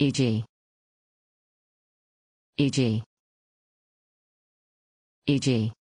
e.g. e.g. e.g.